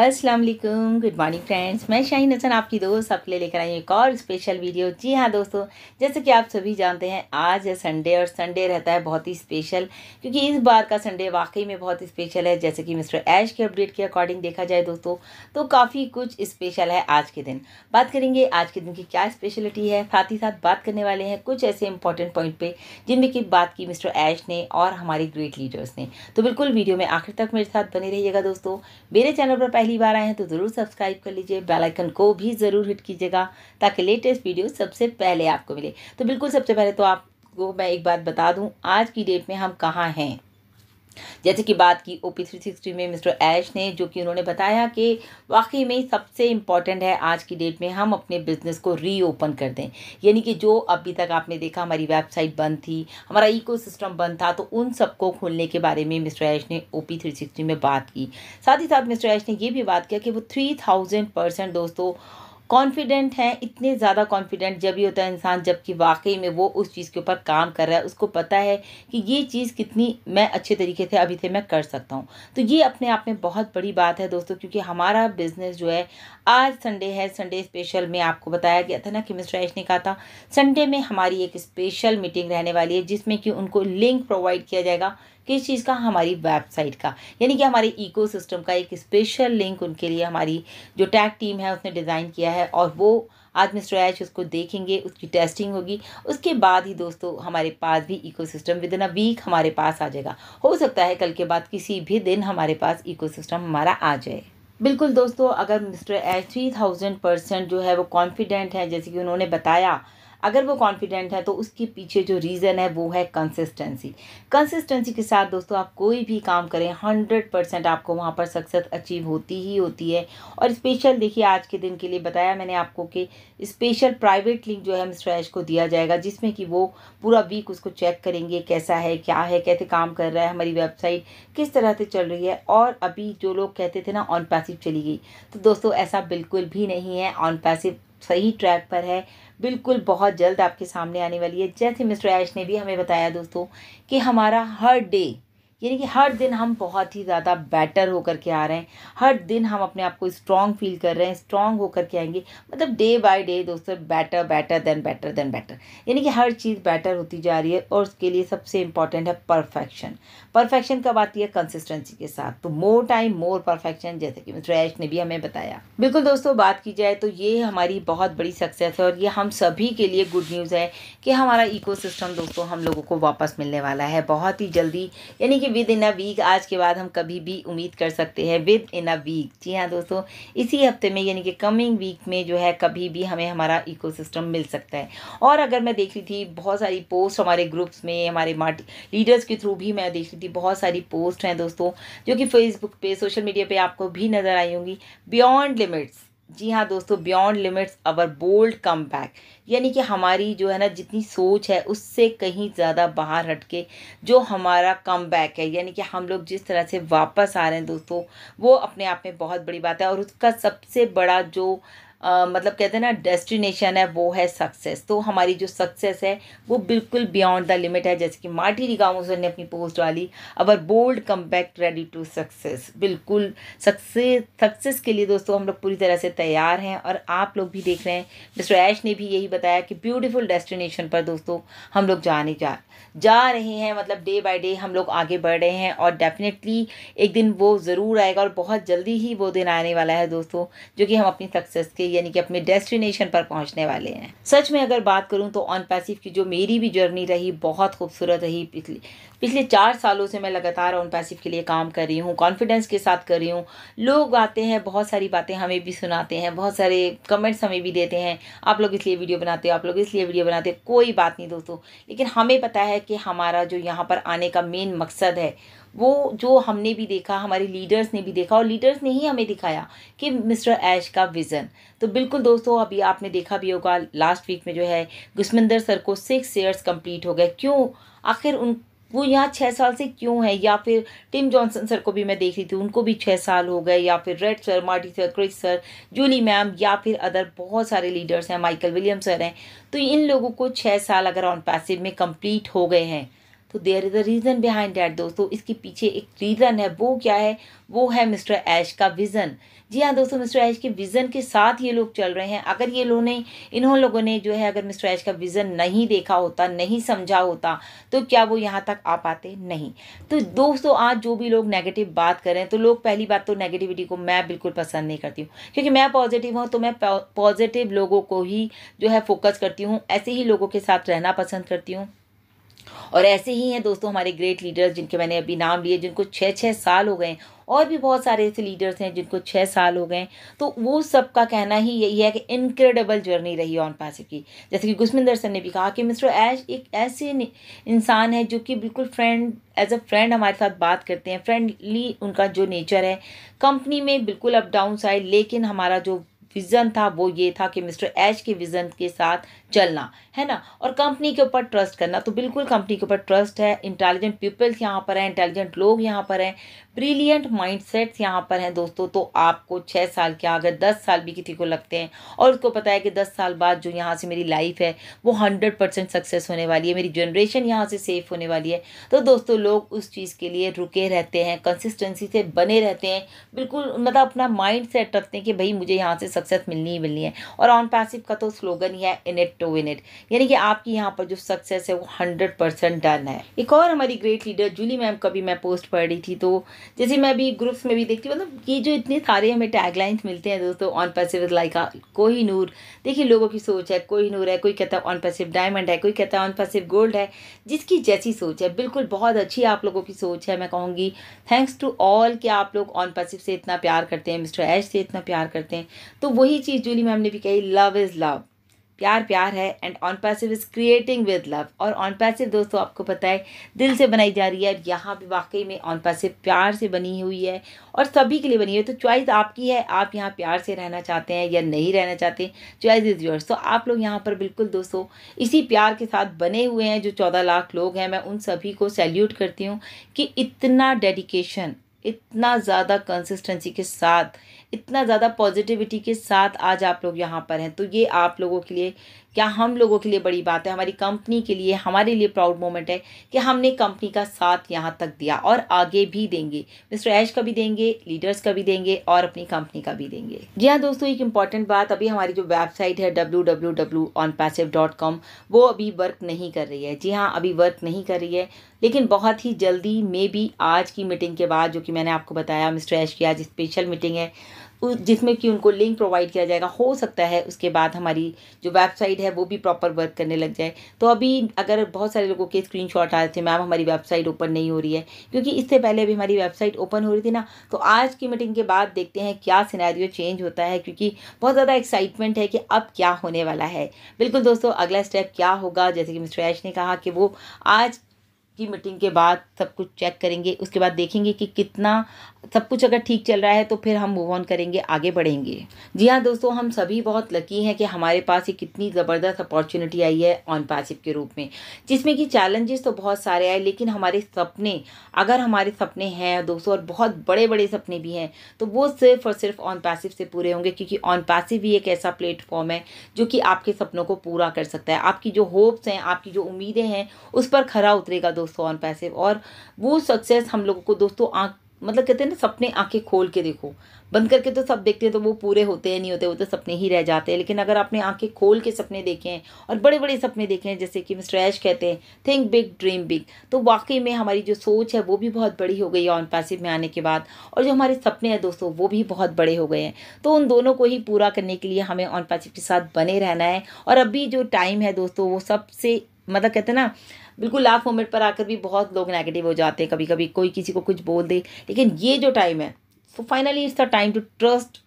अस्सलाम वालेकुम good morning friends मैं शाहीन हसन आपकी दोस्त आपके लिए लेकर आई हूँ एक और स्पेशल वीडियो जी हाँ दोस्तों जैसे कि आप सभी जानते हैं आज है संडे और संडे रहता है बहुत ही स्पेशल क्योंकि इस बार का संडे वाकई में बहुत स्पेशल है जैसे कि मिस्टर ऐश के अपडेट के अकॉर्डिंग देखा जाए दोस्तों तो काफ़ी कुछ स्पेशल है आज के दिन बात करेंगे आज के दिन की क्या स्पेशलिटी है साथ ही साथ बात करने वाले हैं कुछ ऐसे इंपॉर्टेंट पॉइंट पर जिनमें की बात की मिस्टर ऐश ने और हमारे ग्रेट लीडर्स ने तो बिल्कुल वीडियो में आखिर तक मेरे साथ बने रहिएगा दोस्तों मेरे चैनल पर पहली बार आए हैं तो ज़रूर सब्सक्राइब कर लीजिए बेल आइकन को भी ज़रूर हिट कीजिएगा ताकि लेटेस्ट वीडियो सबसे पहले आपको मिले तो बिल्कुल सबसे पहले तो आपको मैं एक बात बता दूं आज की डेट में हम कहाँ हैं जैसे कि बात की ओ पी थ्री सिक्सटी में मिस्टर ऐश ने जो कि उन्होंने बताया कि वाकई में सबसे इम्पॉर्टेंट है आज की डेट में हम अपने बिज़नेस को रीओपन कर दें यानी कि जो अभी तक आपने देखा हमारी वेबसाइट बंद थी हमारा इको बंद था तो उन सबको खोलने के बारे में मिस्टर ऐश ने ओ पी थ्री सिक्सटी में बात की साथ ही साथ मिस्टर ऐश ने यह भी बात किया कि वो थ्री थाउजेंड परसेंट दोस्तों कॉन्फिडेंट हैं इतने ज़्यादा कॉन्फिडेंट जब ही होता है इंसान जबकि वाकई में वो उस चीज़ के ऊपर काम कर रहा है उसको पता है कि ये चीज़ कितनी मैं अच्छे तरीके से अभी से मैं कर सकता हूँ तो ये अपने आप में बहुत बड़ी बात है दोस्तों क्योंकि हमारा बिज़नेस जो है आज संडे है संडे स्पेशल में आपको बताया गया था ना कि मिस्टर ऐश ने कहा था संडे में हमारी एक स्पेशल मीटिंग रहने वाली है जिसमें कि उनको लिंक प्रोवाइड किया जाएगा किस चीज़ का हमारी वेबसाइट का यानी कि हमारे इकोसिस्टम का एक स्पेशल लिंक उनके लिए हमारी जो टैग टीम है उसने डिज़ाइन किया है और वो आज मिस्टर ऐश उसको देखेंगे उसकी टेस्टिंग होगी उसके बाद ही दोस्तों हमारे पास भी ecosystem within a week हमारे पास आ जाएगा हो सकता है कल के बाद किसी भी दिन हमारे पास इकोसिस्टम हमारा आ जाए बिल्कुल दोस्तों अगर mister H three thousand percent जो है वो कॉन्फिडेंट हैं जैसे कि उन्होंने बताया अगर वो कॉन्फिडेंट है तो उसके पीछे जो रीज़न है वो है कंसिस्टेंसी कंसिस्टेंसी के साथ दोस्तों आप कोई भी काम करें हंड्रेड परसेंट आपको वहाँ पर सक्सेस अचीव होती ही होती है और स्पेशल देखिए आज के दिन के लिए बताया मैंने आपको कि स्पेशल प्राइवेट लिंक जो है मिस्टर ऐश को दिया जाएगा जिसमें कि वो पूरा वीक उसको चेक करेंगे कैसा है क्या है कैसे काम कर रहा है हमारी वेबसाइट किस तरह से चल रही है और अभी जो लोग कहते थे ना ऑन पैसिव चली गई तो दोस्तों ऐसा बिल्कुल भी नहीं है ऑन पैसिव सही ट्रैक पर है बिल्कुल बहुत जल्द आपके सामने आने वाली है जैसे मिस्टर ऐश ने भी हमें बताया दोस्तों कि हमारा हर डे यानी कि हर दिन हम बहुत ही ज़्यादा बेटर होकर के आ रहे हैं हर दिन हम अपने आप को स्ट्रॉन्ग फील कर रहे हैं स्ट्रॉन्ग होकर के आएंगे मतलब डे बाय डे दोस्तों better better than better than better यानी कि हर चीज़ बेटर होती जा रही है और उसके लिए सबसे इम्पॉर्टेंट है परफेक्शन परफेक्शन कब आती है कंसिस्टेंसी के साथ तो मोर टाइम मोर परफेक्शन जैसे कि मिस्टर ने भी हमें बताया बिल्कुल दोस्तों बात की जाए तो ये हमारी बहुत बड़ी सक्सेस है और ये हम सभी के लिए गुड न्यूज़ है कि हमारा इको दोस्तों हम लोगों को वापस मिलने वाला है बहुत ही जल्दी यानी कि विद इन अ वीक आज के बाद हम कभी भी उम्मीद कर सकते हैं विद इन अ वीक जी हाँ दोस्तों इसी हफ्ते में यानी कि कमिंग वीक में जो है कभी भी हमें हमारा इकोसिस्टम मिल सकता है और अगर मैं देख रही थी बहुत सारी पोस्ट हमारे ग्रुप्स में हमारे मार्टी लीडर्स के थ्रू भी मैं देख रही थी बहुत सारी पोस्ट हैं दोस्तों जो कि फेसबुक पे सोशल मीडिया पे आपको भी नज़र आई होंगी बियॉन्ड लिमिट्स जी हाँ दोस्तों beyond limits our bold come back यानी कि हमारी जो है ना जितनी सोच है उससे कहीं ज़्यादा बाहर हटके जो हमारा कम बैक है यानी कि हम लोग जिस तरह से वापस आ रहे हैं दोस्तों वो अपने आप में बहुत बड़ी बात है और उसका सबसे बड़ा जो आ, मतलब कहते हैं ना डेस्टिनेशन है वो है सक्सेस तो हमारी जो सक्सेस है वो बिल्कुल बियॉन्ड द लिमिट है जैसे कि माठी रिगाम ने अपनी पोस्ट डाली our bold come back ready to success बिल्कुल सक्सेस सक्सेस के लिए दोस्तों हम लोग पूरी तरह से तैयार हैं और आप लोग भी देख रहे हैं मिस्टर ऐश ने भी यही बताया कि ब्यूटिफुल डेस्टिनेशन पर दोस्तों हम लोग जाने जा जा रहे हैं मतलब डे बाय डे हम लोग आगे बढ़ रहे हैं और डेफिनेटली एक दिन वो ज़रूर आएगा और बहुत जल्दी ही वो दिन आने वाला है दोस्तों जो कि हम अपनी सक्सेस के यानी कि अपने डेस्टिनेशन पर पहुंचने वाले हैं सच में अगर बात करूं तो ऑन पैसिव की जो मेरी भी जर्नी रही बहुत खूबसूरत रही पिछले पिछले चार सालों से मैं लगातार ऑन पैसिव के लिए काम कर रही हूँ कॉन्फिडेंस के साथ कर रही हूँ लोग आते हैं बहुत सारी बातें हमें भी सुनाते हैं बहुत सारे कमेंट्स हमें भी देते हैं आप लोग इसलिए वीडियो बनाते हो आप लोग इसलिए वीडियो बनाते हो कोई बात नहीं दोस्तों लेकिन हमें पता है कि हमारा जो यहाँ पर आने का मेन मकसद है वो जो हमने भी देखा हमारे लीडर्स ने भी देखा और लीडर्स ने ही हमें दिखाया कि मिस्टर ऐश का विज़न तो बिल्कुल दोस्तों अभी आपने देखा भी होगा लास्ट वीक में जो है गुस्मिंदर सर को सिक्स ईयर्स कंप्लीट हो गए क्यों आखिर उन वो यहाँ छः साल से क्यों है या फिर टिम जॉनसन सर को भी मैं देख रही थी उनको भी छः साल हो गए या फिर Red sir Marty sir Chris sir Julie ma'am या फिर अदर बहुत सारे लीडर्स हैं माइकल विलियम सर हैं तो इन लोगों को छः साल अगर ऑन पैसिव में कंप्लीट हो गए हैं तो there is a reason behind that दोस्तों इसके पीछे एक रीज़न है वो क्या है वो है मिस्टर ऐश का विज़न जी हाँ दोस्तों मिस्टर ऐश के विज़न के साथ ये लोग चल रहे हैं अगर ये लोग ने इन्हों लोगों ने जो है अगर मिस्टर ऐश का विज़न नहीं देखा होता नहीं समझा होता तो क्या वो यहाँ तक आ पाते नहीं तो दोस्तों आज जो भी लोग नेगेटिव बात करें तो लोग पहली बात तो नेगेटिविटी को मैं बिल्कुल पसंद नहीं करती हूँ क्योंकि मैं पॉजिटिव हूँ तो मैं पॉजिटिव लोगों को ही जो है फोकस करती हूँ ऐसे ही लोगों के साथ रहना पसंद करती हूँ और ऐसे ही हैं दोस्तों हमारे ग्रेट लीडर्स जिनके मैंने अभी नाम लिए जिनको छः छः साल हो गए और भी बहुत सारे ऐसे लीडर्स हैं जिनको छः साल हो गए तो वो सब का कहना ही यही है कि इनक्रेडिबल जर्नी रही ऑन पासिव की जैसे कि गुस्मिंदर सर ने भी कहा कि मिस्टर ऐश एक ऐसे इंसान है जो कि बिल्कुल फ्रेंड एज अ फ्रेंड हमारे साथ बात करते हैं फ्रेंडली उनका जो नेचर है कंपनी में बिल्कुल अप डाउन साइड लेकिन हमारा जो विज़न था वो ये था कि मिस्टर एच के विज़न के साथ चलना है ना और कंपनी के ऊपर ट्रस्ट करना तो बिल्कुल कंपनी के ऊपर ट्रस्ट है इंटेलिजेंट पीपल्स यहाँ पर हैं इंटेलिजेंट लोग यहाँ पर हैं ब्रिलियंट माइंडसेट्स यहाँ पर हैं दोस्तों तो आपको छः साल के अगर दस साल भी किसी को लगते हैं और उसको पता है कि दस साल बाद जो यहाँ से मेरी लाइफ है वो हंड्रेड परसेंट सक्सेस होने वाली है मेरी जनरेशन यहाँ से सेफ होने वाली है तो दोस्तों लोग उस चीज़ के लिए रुके रहते हैं कंसिस्टेंसी से बने रहते हैं बिल्कुल मतलब अपना माइंड सेट रखते हैं कि भाई मुझे यहाँ से सक्सेस मिलनी ही मिलनी है और ऑन पैसिव का तो स्लोगन ही है in it to win it यानी कि आपकी यहाँ पर जो सक्सेस है वो हंड्रेड परसेंट डन है एक और हमारी ग्रेट लीडर जूली मैम का भी मैं पोस्ट पढ़ रही थी तो जैसे मैं अभी ग्रुप्स में भी देखती मतलब ये जो इतने सारे हमें टैगलाइंस मिलते हैं दोस्तों ऑन पैसिव लाइक कोई नूर देखिए लोगों की सोच है कोई नूर है कोई कहता है ऑन पैसिव डायमंड है कोई कहता है ऑन पैसिव गोल्ड है जिसकी जैसी सोच है बिल्कुल बहुत अच्छी आप लोगों की सोच है मैं कहूँगी थैंक्स टू ऑल कि आप लोग ऑन पैसिव से इतना प्यार करते हैं मिस्टर ऐश से इतना प्यार करते हैं तो वही चीज़ जूली मैम ने भी कही लव इज़ लव प्यार प्यार है and OnPassive is creating with love और ऑन पैसिव दोस्तों आपको पता है दिल से बनाई जा रही है और यहाँ भी वाकई में ऑन पैसिव प्यार से बनी हुई है और सभी के लिए बनी हुई है तो चॉइस आपकी है आप यहाँ प्यार से रहना चाहते हैं या नहीं रहना चाहते चॉइस इज़ योर्स तो आप लोग यहाँ पर बिल्कुल दोस्तों इसी प्यार के साथ बने हुए हैं जो चौदह लाख लोग हैं मैं उन सभी को सैल्यूट करती हूँ कि इतना डेडिकेशन इतना ज़्यादा कंसिस्टेंसी के साथ इतना ज़्यादा पॉजिटिविटी के साथ आज आप लोग यहाँ पर हैं तो ये आप लोगों के लिए क्या हम लोगों के लिए बड़ी बात है हमारी कंपनी के लिए हमारे लिए प्राउड मोमेंट है कि हमने कंपनी का साथ यहाँ तक दिया और आगे भी देंगे मिस्टर ऐश का भी देंगे लीडर्स का भी देंगे और अपनी कंपनी का भी देंगे जी हाँ दोस्तों एक इम्पॉर्टेंट बात अभी हमारी जो वेबसाइट है W W on dot com वो अभी वर्क नहीं कर रही है जी हाँ अभी वर्क नहीं कर रही है लेकिन बहुत ही जल्दी मे भी आज की मीटिंग के बाद जो कि मैंने आपको बताया मिस्टर ऐश की आज स्पेशल मीटिंग है जिसमें कि उनको लिंक प्रोवाइड किया जाएगा हो सकता है उसके बाद हमारी जो वेबसाइट है वो भी प्रॉपर वर्क करने लग जाए तो अभी अगर बहुत सारे लोगों के स्क्रीन आ रहे थे मैम हमारी वेबसाइट ओपन नहीं हो रही है क्योंकि इससे पहले अभी हमारी वेबसाइट ओपन हो रही थी ना तो आज की मीटिंग के बाद देखते हैं क्या सिनारियो चेंज होता है क्योंकि बहुत ज़्यादा एक्साइटमेंट है कि अब क्या होने वाला है बिल्कुल दोस्तों अगला स्टेप क्या होगा जैसे कि मिस्टर ऐश ने कहा कि वो आज की मीटिंग के बाद सब कुछ चेक करेंगे उसके बाद देखेंगे कि कितना सब कुछ अगर ठीक चल रहा है तो फिर हम मूव ऑन करेंगे आगे बढ़ेंगे जी हाँ दोस्तों हम सभी बहुत लकी हैं कि हमारे पास ये कितनी ज़बरदस्त अपॉर्चुनिटी आई है ऑन पैसिव के रूप में जिसमें कि चैलेंजेस तो बहुत सारे आए लेकिन हमारे सपने अगर हमारे सपने हैं दोस्तों और बहुत बड़े बड़े सपने भी हैं तो वो सिर्फ और सिर्फ ऑन पैसिव से पूरे होंगे क्योंकि ऑन पैसिव ही एक ऐसा प्लेटफॉर्म है जो कि आपके सपनों को पूरा कर सकता है आपकी जो होप्स हैं आपकी जो उम्मीदें हैं उस पर खरा उतरेगा दोस्तों ऑन पैसिव और वो सक्सेस हम लोगों को दोस्तों आँख मतलब कहते हैं ना सपने आंखें खोल के देखो बंद करके तो सब देखते हैं तो वो पूरे होते हैं नहीं होते वो तो सपने ही रह जाते हैं लेकिन अगर आपने आंखें खोल के सपने देखे हैं और बड़े बड़े सपने देखे हैं जैसे कि मिस्टर ऐश कहते हैं थिंक बिग ड्रीम बिग तो वाकई में हमारी जो सोच है वो भी बहुत बड़ी हो गई है ऑन पैसिव में आने के बाद और जो हमारे सपने हैं दोस्तों वो भी बहुत बड़े हो गए हैं तो उन दोनों को ही पूरा करने के लिए हमें ऑन पैसिव के साथ बने रहना है और अभी जो टाइम है दोस्तों वो सबसे मतलब कहते हैं ना बिल्कुल लास्ट मोमेंट पर आकर भी बहुत लोग नेगेटिव हो जाते हैं कभी कभी कोई किसी को कुछ बोल दे लेकिन ये जो टाइम है so finally it's the time to trust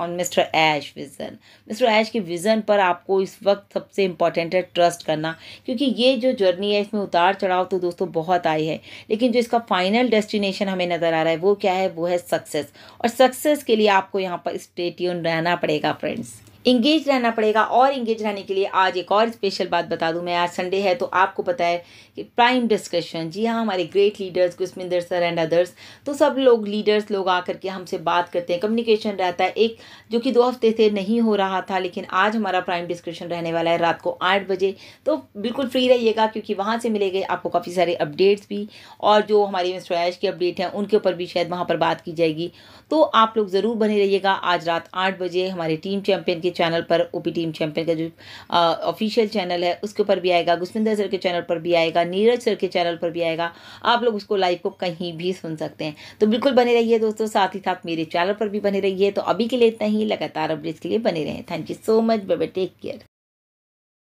on mister Ash vision mister Ash के विज़न पर आपको इस वक्त सबसे इम्पॉर्टेंट है ट्रस्ट करना क्योंकि ये जो जर्नी है इसमें उतार चढ़ाव तो दोस्तों बहुत आई है लेकिन जो इसका फाइनल डेस्टिनेशन हमें नज़र आ रहा है वो क्या है वो है सक्सेस और सक्सेस के लिए आपको यहाँ पर स्टेट्यून रहना पड़ेगा फ्रेंड्स इंगेज रहना पड़ेगा और इंगेज रहने के लिए आज एक और स्पेशल बात बता दूं मैं आज संडे है तो आपको पता है प्राइम डिस्कशन जी हाँ हमारे great leaders Gusminder sir and others तो सब लोग लीडर्स लोग आकर के हमसे बात करते हैं कम्युनिकेशन रहता है एक जो कि दो हफ्ते से नहीं हो रहा था लेकिन आज हमारा प्राइम डिस्कशन रहने वाला है रात को आठ बजे तो बिल्कुल फ्री रहिएगा क्योंकि वहाँ से मिलेगा आपको काफ़ी सारे अपडेट्स भी और जो हमारी स्वैश की अपडेट हैं उनके ऊपर भी शायद वहाँ पर बात की जाएगी तो आप लोग ज़रूर बने रहिएगा आज रात आठ बजे हमारे टीम चैम्पियन के चैनल पर ओ टीम चैम्पियन का जो ऑफिशियल चैनल है उसके ऊपर भी आएगा गुस्मिंदर सर के चैनल पर भी आएगा नीरज सर के चैनल पर भी आएगा आप लोग उसको लाइव को कहीं भी सुन सकते हैं तो बिल्कुल बने रहिए दोस्तों साथ ही साथ मेरे चैनल पर भी बने रहिए तो अभी के लिए इतना ही लगातार अपडेट्स के लिए बने रहें थैंक यू सो मच बेबे टेक केयर